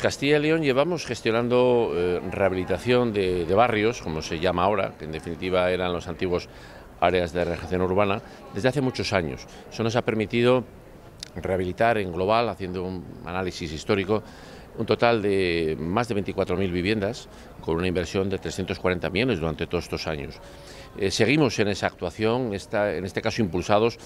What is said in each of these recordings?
Castilla y León llevamos gestionando eh, rehabilitación de, barrios, como se llama ahora, que en definitiva eran los antiguos áreas de regeneración urbana, desde hace muchos años. Eso nos ha permitido rehabilitar en global, haciendo un análisis histórico, un total de más de 24.000 viviendas con una inversión de 340 millones durante todos estos años. Eh, seguimos en esa actuación, en este caso impulsados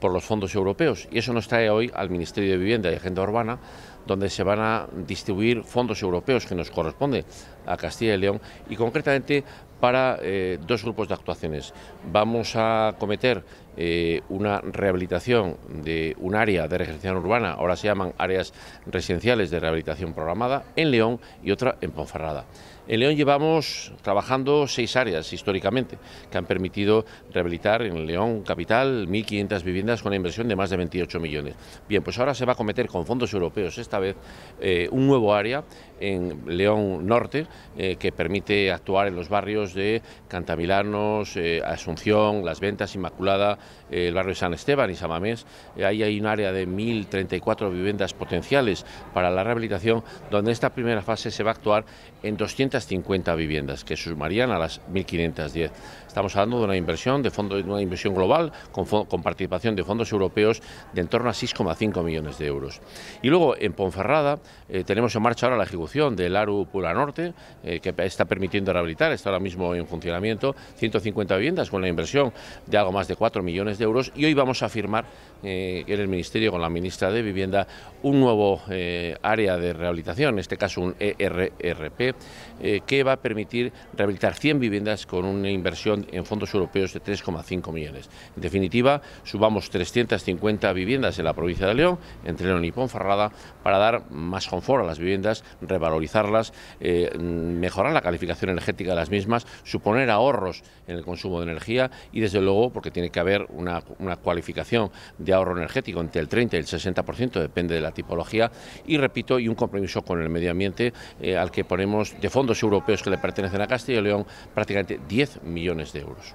por los fondos europeos, y eso nos trae hoy al Ministerio de Vivienda y Agenda Urbana donde se van a distribuir fondos europeos que nos corresponde a Castilla y León y concretamente para eh, dos grupos de actuaciones. Vamos a cometer eh, una rehabilitación de un área de regeneración urbana, ahora se llaman áreas residenciales de rehabilitación programada, en León y otra en Ponferrada. En León llevamos trabajando seis áreas históricamente que han permitido rehabilitar en León Capital 1.500 viviendas con una inversión de más de 28 millones. Bien, pues ahora se va a cometer con fondos europeos esta vez eh, un nuevo área en León Norte eh, que permite actuar en los barrios de Cantamilanos, eh, Asunción, Las Ventas, Inmaculada, el barrio de San Esteban y Samamés. ahí hay un área de 1.034 viviendas potenciales para la rehabilitación, donde esta primera fase se va a actuar en 250 viviendas, que sumarían a las 1.510. Estamos hablando de una inversión de fondo, una inversión global con, con participación de fondos europeos de en torno a 6,5 millones de euros. Y luego en Ponferrada. Eh, tenemos en marcha ahora la ejecución del ARU Pura Norte, eh, que está permitiendo rehabilitar, está ahora mismo en funcionamiento, 150 viviendas con la inversión de algo más de 4 millones de euros. Y hoy vamos a firmar eh, en el Ministerio con la ministra de Vivienda un nuevo área de rehabilitación, en este caso un ERRP, que va a permitir rehabilitar 100 viviendas con una inversión en fondos europeos de 3,5 millones. En definitiva, subamos 350 viviendas en la provincia de León, entre León y Ponferrada, para para dar más confort a las viviendas, revalorizarlas, eh, mejorar la calificación energética de las mismas, suponer ahorros en el consumo de energía y desde luego porque tiene que haber una, cualificación de ahorro energético entre el 30 y el 60%, depende de la tipología y repito, y un compromiso con el medio ambiente eh, al que ponemos de fondos europeos que le pertenecen a Castilla y León prácticamente 10 millones de euros.